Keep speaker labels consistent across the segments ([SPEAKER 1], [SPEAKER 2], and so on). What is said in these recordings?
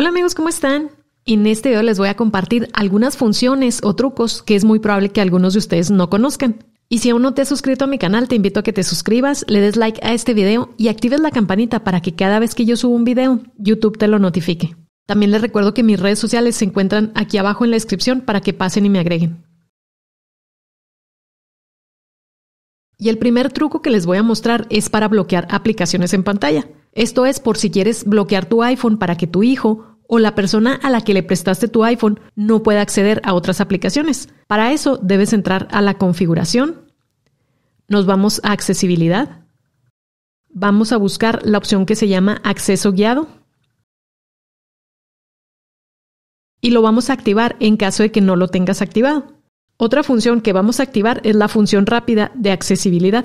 [SPEAKER 1] Hola amigos, ¿cómo están? En este video les voy a compartir algunas funciones o trucos que es muy probable que algunos de ustedes no conozcan. Y si aún no te has suscrito a mi canal, te invito a que te suscribas, le des like a este video y actives la campanita para que cada vez que yo suba un video, YouTube te lo notifique. También les recuerdo que mis redes sociales se encuentran aquí abajo en la descripción para que pasen y me agreguen. Y el primer truco que les voy a mostrar es para bloquear aplicaciones en pantalla. Esto es por si quieres bloquear tu iPhone para que tu hijo o la persona a la que le prestaste tu iPhone no pueda acceder a otras aplicaciones. Para eso debes entrar a la configuración. Nos vamos a accesibilidad. Vamos a buscar la opción que se llama acceso guiado. Y lo vamos a activar en caso de que no lo tengas activado. Otra función que vamos a activar es la función rápida de accesibilidad.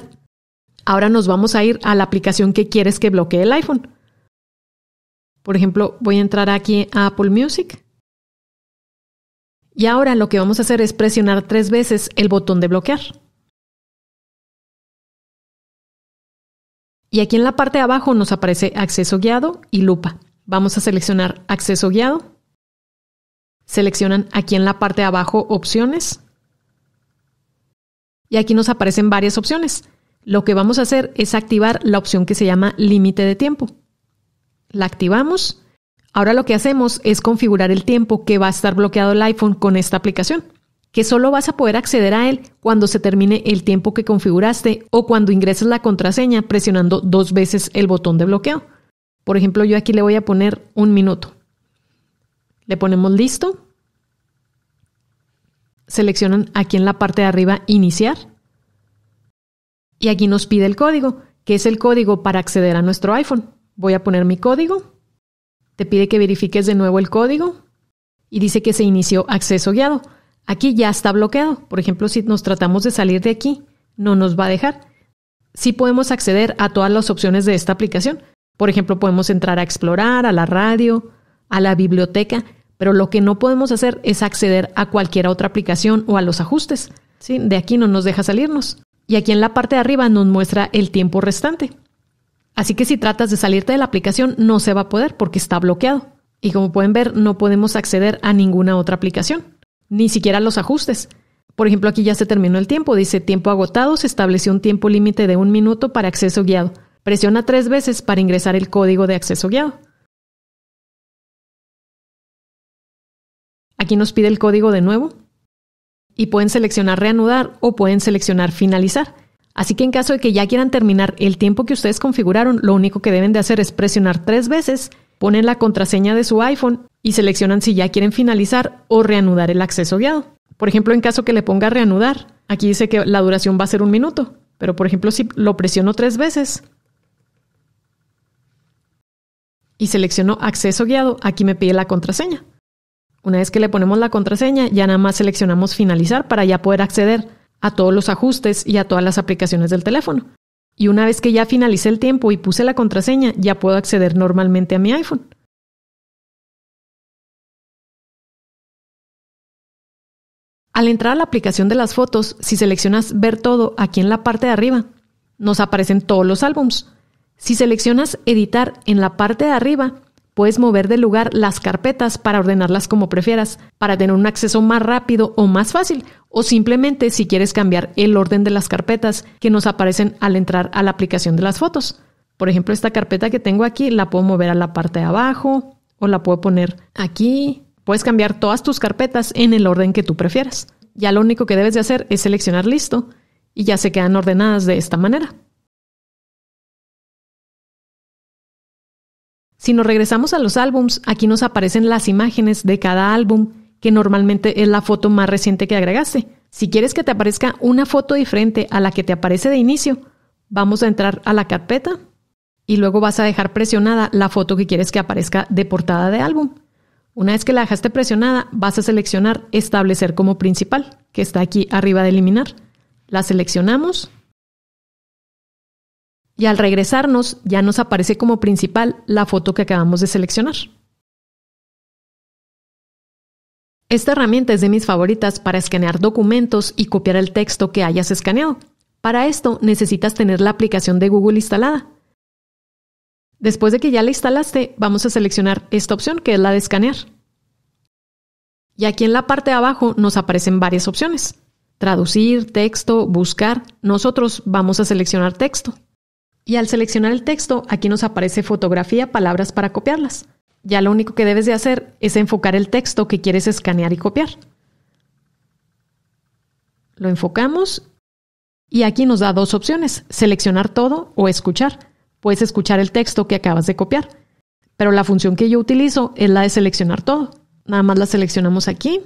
[SPEAKER 1] Ahora nos vamos a ir a la aplicación que quieres que bloquee el iPhone. Por ejemplo, voy a entrar aquí a Apple Music. Y ahora lo que vamos a hacer es presionar tres veces el botón de bloquear. Y aquí en la parte de abajo nos aparece acceso guiado y lupa. Vamos a seleccionar acceso guiado. Seleccionan aquí en la parte de abajo opciones. Y aquí nos aparecen varias opciones. Lo que vamos a hacer es activar la opción que se llama límite de tiempo. La activamos. Ahora lo que hacemos es configurar el tiempo que va a estar bloqueado el iPhone con esta aplicación, que solo vas a poder acceder a él cuando se termine el tiempo que configuraste o cuando ingreses la contraseña presionando dos veces el botón de bloqueo. Por ejemplo, yo aquí le voy a poner un minuto. Le ponemos listo seleccionan aquí en la parte de arriba Iniciar. Y aquí nos pide el código, que es el código para acceder a nuestro iPhone. Voy a poner mi código. Te pide que verifiques de nuevo el código y dice que se inició acceso guiado. Aquí ya está bloqueado. Por ejemplo, si nos tratamos de salir de aquí, no nos va a dejar. Sí podemos acceder a todas las opciones de esta aplicación. Por ejemplo, podemos entrar a explorar, a la radio, a la biblioteca, pero lo que no podemos hacer es acceder a cualquier otra aplicación o a los ajustes. ¿sí? De aquí no nos deja salirnos. Y aquí en la parte de arriba nos muestra el tiempo restante. Así que si tratas de salirte de la aplicación no se va a poder porque está bloqueado. Y como pueden ver, no podemos acceder a ninguna otra aplicación, ni siquiera a los ajustes. Por ejemplo, aquí ya se terminó el tiempo, dice tiempo agotado, se estableció un tiempo límite de un minuto para acceso guiado. Presiona tres veces para ingresar el código de acceso guiado. Aquí nos pide el código de nuevo y pueden seleccionar reanudar o pueden seleccionar finalizar. Así que en caso de que ya quieran terminar el tiempo que ustedes configuraron, lo único que deben de hacer es presionar tres veces, ponen la contraseña de su iPhone y seleccionan si ya quieren finalizar o reanudar el acceso guiado. Por ejemplo, en caso que le ponga reanudar, aquí dice que la duración va a ser un minuto, pero por ejemplo si lo presiono tres veces y selecciono acceso guiado, aquí me pide la contraseña. Una vez que le ponemos la contraseña, ya nada más seleccionamos finalizar para ya poder acceder a todos los ajustes y a todas las aplicaciones del teléfono. Y una vez que ya finalicé el tiempo y puse la contraseña, ya puedo acceder normalmente a mi iPhone. Al entrar a la aplicación de las fotos, si seleccionas Ver todo aquí en la parte de arriba, nos aparecen todos los álbums. Si seleccionas Editar en la parte de arriba, Puedes mover de lugar las carpetas para ordenarlas como prefieras, para tener un acceso más rápido o más fácil, o simplemente si quieres cambiar el orden de las carpetas que nos aparecen al entrar a la aplicación de las fotos. Por ejemplo, esta carpeta que tengo aquí la puedo mover a la parte de abajo o la puedo poner aquí. Puedes cambiar todas tus carpetas en el orden que tú prefieras. Ya lo único que debes de hacer es seleccionar listo y ya se quedan ordenadas de esta manera. Si nos regresamos a los álbums, aquí nos aparecen las imágenes de cada álbum, que normalmente es la foto más reciente que agregaste. Si quieres que te aparezca una foto diferente a la que te aparece de inicio, vamos a entrar a la carpeta y luego vas a dejar presionada la foto que quieres que aparezca de portada de álbum. Una vez que la dejaste presionada, vas a seleccionar Establecer como principal, que está aquí arriba de eliminar. La seleccionamos y al regresarnos ya nos aparece como principal la foto que acabamos de seleccionar. Esta herramienta es de mis favoritas para escanear documentos y copiar el texto que hayas escaneado. Para esto necesitas tener la aplicación de Google instalada. Después de que ya la instalaste, vamos a seleccionar esta opción que es la de escanear. Y aquí en la parte de abajo nos aparecen varias opciones. Traducir, texto, buscar. Nosotros vamos a seleccionar texto. Y al seleccionar el texto, aquí nos aparece fotografía, palabras para copiarlas. Ya lo único que debes de hacer es enfocar el texto que quieres escanear y copiar. Lo enfocamos y aquí nos da dos opciones, seleccionar todo o escuchar. Puedes escuchar el texto que acabas de copiar, pero la función que yo utilizo es la de seleccionar todo. Nada más la seleccionamos aquí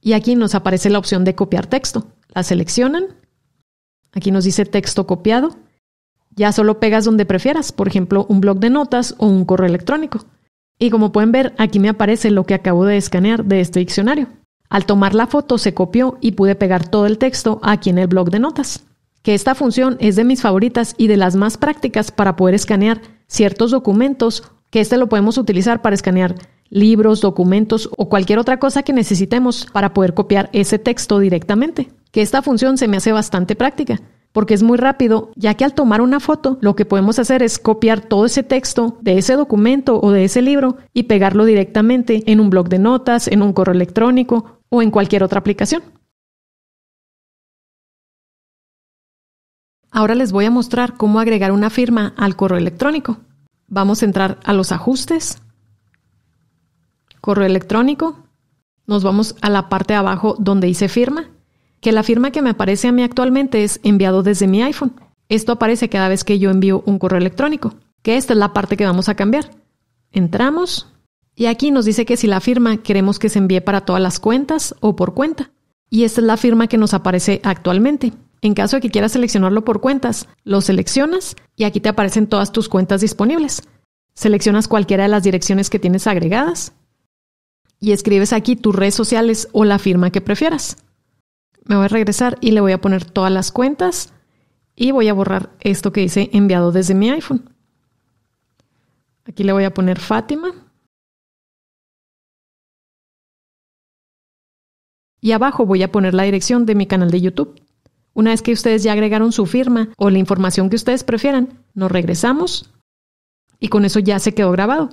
[SPEAKER 1] y aquí nos aparece la opción de copiar texto. La seleccionan. Aquí nos dice texto copiado ya solo pegas donde prefieras, por ejemplo, un blog de notas o un correo electrónico. Y como pueden ver, aquí me aparece lo que acabo de escanear de este diccionario. Al tomar la foto se copió y pude pegar todo el texto aquí en el blog de notas. Que esta función es de mis favoritas y de las más prácticas para poder escanear ciertos documentos, que este lo podemos utilizar para escanear libros, documentos o cualquier otra cosa que necesitemos para poder copiar ese texto directamente. Que esta función se me hace bastante práctica porque es muy rápido, ya que al tomar una foto lo que podemos hacer es copiar todo ese texto de ese documento o de ese libro y pegarlo directamente en un blog de notas, en un correo electrónico o en cualquier otra aplicación. Ahora les voy a mostrar cómo agregar una firma al correo electrónico. Vamos a entrar a los ajustes, correo electrónico, nos vamos a la parte de abajo donde dice firma que la firma que me aparece a mí actualmente es enviado desde mi iPhone. Esto aparece cada vez que yo envío un correo electrónico, que esta es la parte que vamos a cambiar. Entramos y aquí nos dice que si la firma queremos que se envíe para todas las cuentas o por cuenta. Y esta es la firma que nos aparece actualmente. En caso de que quieras seleccionarlo por cuentas, lo seleccionas y aquí te aparecen todas tus cuentas disponibles. Seleccionas cualquiera de las direcciones que tienes agregadas y escribes aquí tus redes sociales o la firma que prefieras. Me voy a regresar y le voy a poner todas las cuentas y voy a borrar esto que dice enviado desde mi iPhone. Aquí le voy a poner Fátima. Y abajo voy a poner la dirección de mi canal de YouTube. Una vez que ustedes ya agregaron su firma o la información que ustedes prefieran, nos regresamos y con eso ya se quedó grabado.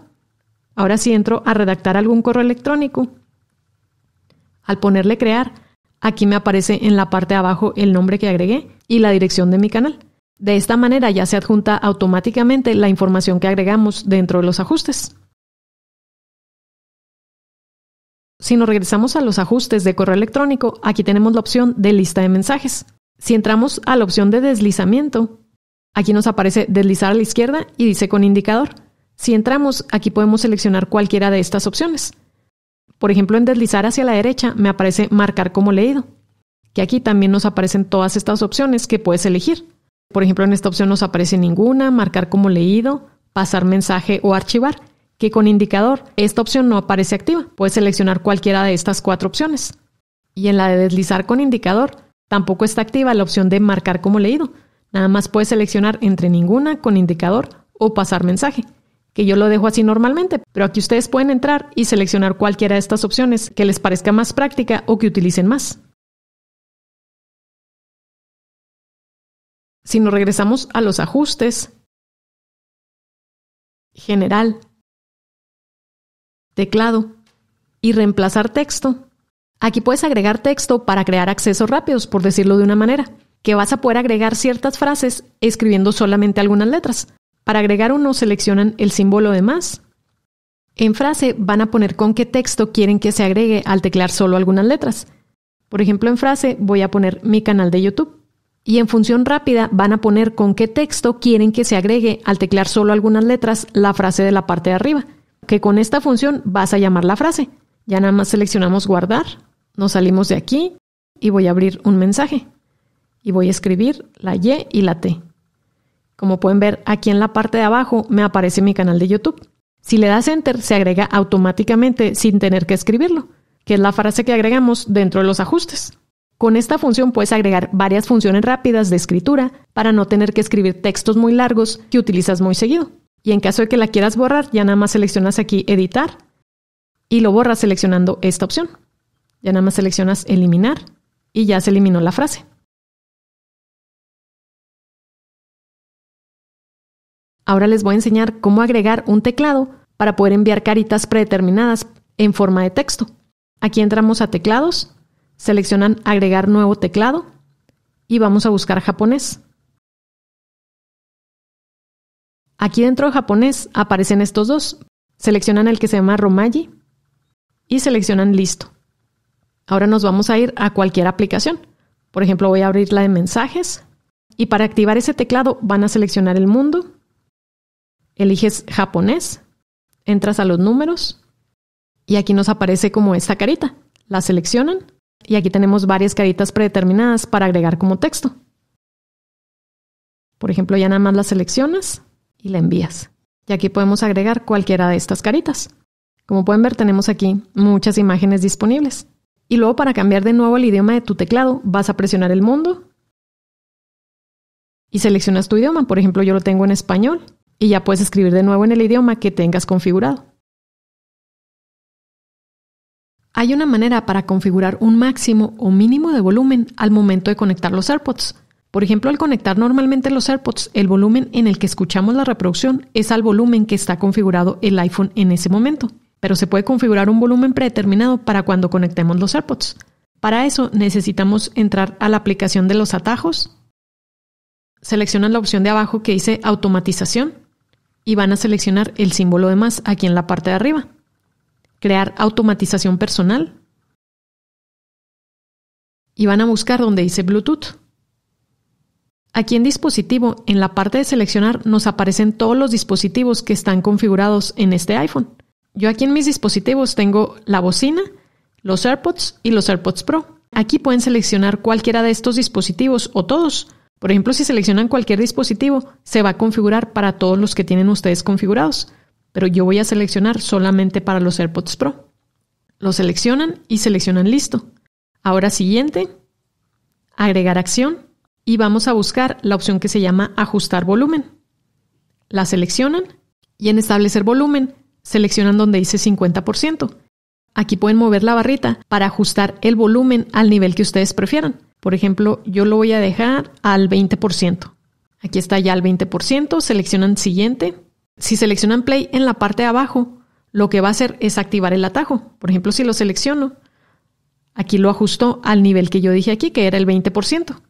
[SPEAKER 1] Ahora sí entro a redactar algún correo electrónico. Al ponerle crear, Aquí me aparece en la parte de abajo el nombre que agregué y la dirección de mi canal. De esta manera ya se adjunta automáticamente la información que agregamos dentro de los ajustes. Si nos regresamos a los ajustes de correo electrónico, aquí tenemos la opción de lista de mensajes. Si entramos a la opción de deslizamiento, aquí nos aparece deslizar a la izquierda y dice con indicador. Si entramos, aquí podemos seleccionar cualquiera de estas opciones. Por ejemplo, en deslizar hacia la derecha me aparece marcar como leído, que aquí también nos aparecen todas estas opciones que puedes elegir. Por ejemplo, en esta opción nos aparece ninguna, marcar como leído, pasar mensaje o archivar, que con indicador esta opción no aparece activa. Puedes seleccionar cualquiera de estas cuatro opciones. Y en la de deslizar con indicador tampoco está activa la opción de marcar como leído. Nada más puedes seleccionar entre ninguna con indicador o pasar mensaje que yo lo dejo así normalmente, pero aquí ustedes pueden entrar y seleccionar cualquiera de estas opciones que les parezca más práctica o que utilicen más. Si nos regresamos a los ajustes, general, teclado y reemplazar texto, Aquí puedes agregar texto para crear accesos rápidos, por decirlo de una manera, que vas a poder agregar ciertas frases escribiendo solamente algunas letras. Para agregar uno seleccionan el símbolo de más. En frase van a poner con qué texto quieren que se agregue al teclear solo algunas letras. Por ejemplo, en frase voy a poner mi canal de YouTube. Y en función rápida van a poner con qué texto quieren que se agregue al teclear solo algunas letras la frase de la parte de arriba, que con esta función vas a llamar la frase. Ya nada más seleccionamos guardar, nos salimos de aquí y voy a abrir un mensaje. Y voy a escribir la Y y la T. Como pueden ver, aquí en la parte de abajo me aparece mi canal de YouTube. Si le das enter, se agrega automáticamente sin tener que escribirlo, que es la frase que agregamos dentro de los ajustes. Con esta función puedes agregar varias funciones rápidas de escritura para no tener que escribir textos muy largos que utilizas muy seguido. Y en caso de que la quieras borrar, ya nada más seleccionas aquí editar y lo borras seleccionando esta opción. Ya nada más seleccionas eliminar y ya se eliminó la frase. Ahora les voy a enseñar cómo agregar un teclado para poder enviar caritas predeterminadas en forma de texto. Aquí entramos a teclados, seleccionan agregar nuevo teclado y vamos a buscar japonés. Aquí dentro de japonés aparecen estos dos. Seleccionan el que se llama Romaji y seleccionan listo. Ahora nos vamos a ir a cualquier aplicación. Por ejemplo, voy a abrir la de mensajes y para activar ese teclado van a seleccionar el mundo eliges japonés, entras a los números y aquí nos aparece como esta carita. La seleccionan y aquí tenemos varias caritas predeterminadas para agregar como texto. Por ejemplo, ya nada más la seleccionas y la envías. Y aquí podemos agregar cualquiera de estas caritas. Como pueden ver, tenemos aquí muchas imágenes disponibles. Y luego para cambiar de nuevo el idioma de tu teclado, vas a presionar el mundo y seleccionas tu idioma. Por ejemplo, yo lo tengo en español y ya puedes escribir de nuevo en el idioma que tengas configurado. Hay una manera para configurar un máximo o mínimo de volumen al momento de conectar los AirPods. Por ejemplo, al conectar normalmente los AirPods, el volumen en el que escuchamos la reproducción es al volumen que está configurado el iPhone en ese momento, pero se puede configurar un volumen predeterminado para cuando conectemos los AirPods. Para eso necesitamos entrar a la aplicación de los atajos, seleccionas la opción de abajo que dice automatización y van a seleccionar el símbolo de más aquí en la parte de arriba. Crear automatización personal. Y van a buscar donde dice Bluetooth. Aquí en dispositivo, en la parte de seleccionar, nos aparecen todos los dispositivos que están configurados en este iPhone. Yo aquí en mis dispositivos tengo la bocina, los AirPods y los AirPods Pro. Aquí pueden seleccionar cualquiera de estos dispositivos o todos por ejemplo, si seleccionan cualquier dispositivo, se va a configurar para todos los que tienen ustedes configurados, pero yo voy a seleccionar solamente para los AirPods Pro. Lo seleccionan y seleccionan listo. Ahora siguiente, agregar acción y vamos a buscar la opción que se llama ajustar volumen. La seleccionan y en establecer volumen seleccionan donde dice 50%. Aquí pueden mover la barrita para ajustar el volumen al nivel que ustedes prefieran. Por ejemplo, yo lo voy a dejar al 20%. Aquí está ya al 20%, seleccionan siguiente. Si seleccionan play en la parte de abajo, lo que va a hacer es activar el atajo. Por ejemplo, si lo selecciono, aquí lo ajustó al nivel que yo dije aquí, que era el 20%.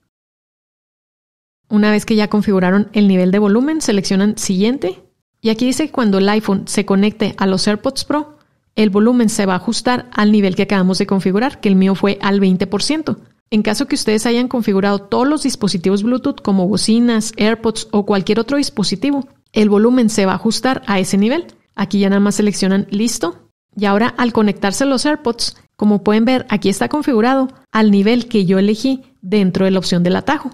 [SPEAKER 1] Una vez que ya configuraron el nivel de volumen, seleccionan siguiente. Y aquí dice que cuando el iPhone se conecte a los AirPods Pro, el volumen se va a ajustar al nivel que acabamos de configurar, que el mío fue al 20%. En caso que ustedes hayan configurado todos los dispositivos Bluetooth como bocinas, AirPods o cualquier otro dispositivo, el volumen se va a ajustar a ese nivel. Aquí ya nada más seleccionan listo. Y ahora al conectarse los AirPods, como pueden ver, aquí está configurado al nivel que yo elegí dentro de la opción del atajo.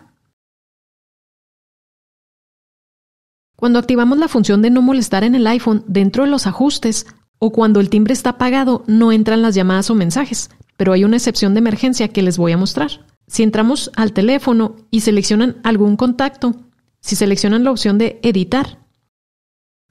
[SPEAKER 1] Cuando activamos la función de no molestar en el iPhone dentro de los ajustes o cuando el timbre está apagado, no entran las llamadas o mensajes, pero hay una excepción de emergencia que les voy a mostrar. Si entramos al teléfono y seleccionan algún contacto, si seleccionan la opción de editar,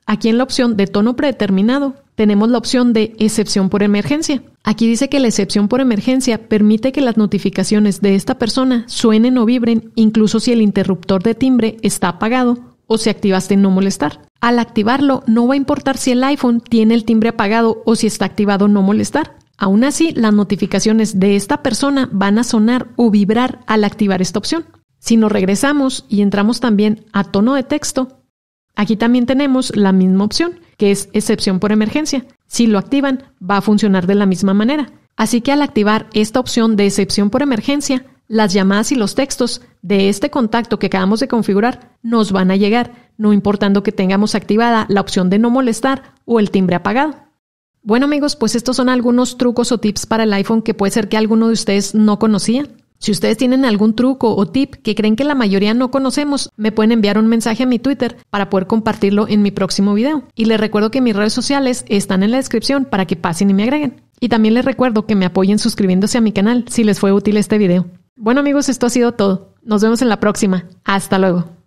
[SPEAKER 1] aquí en la opción de tono predeterminado tenemos la opción de excepción por emergencia. Aquí dice que la excepción por emergencia permite que las notificaciones de esta persona suenen o vibren incluso si el interruptor de timbre está apagado o si activaste no molestar. Al activarlo no va a importar si el iPhone tiene el timbre apagado o si está activado no molestar. Aún así, las notificaciones de esta persona van a sonar o vibrar al activar esta opción. Si nos regresamos y entramos también a tono de texto, aquí también tenemos la misma opción, que es excepción por emergencia. Si lo activan, va a funcionar de la misma manera. Así que al activar esta opción de excepción por emergencia, las llamadas y los textos de este contacto que acabamos de configurar nos van a llegar, no importando que tengamos activada la opción de no molestar o el timbre apagado. Bueno amigos, pues estos son algunos trucos o tips para el iPhone que puede ser que alguno de ustedes no conocía. Si ustedes tienen algún truco o tip que creen que la mayoría no conocemos, me pueden enviar un mensaje a mi Twitter para poder compartirlo en mi próximo video. Y les recuerdo que mis redes sociales están en la descripción para que pasen y me agreguen. Y también les recuerdo que me apoyen suscribiéndose a mi canal si les fue útil este video. Bueno amigos, esto ha sido todo. Nos vemos en la próxima. Hasta luego.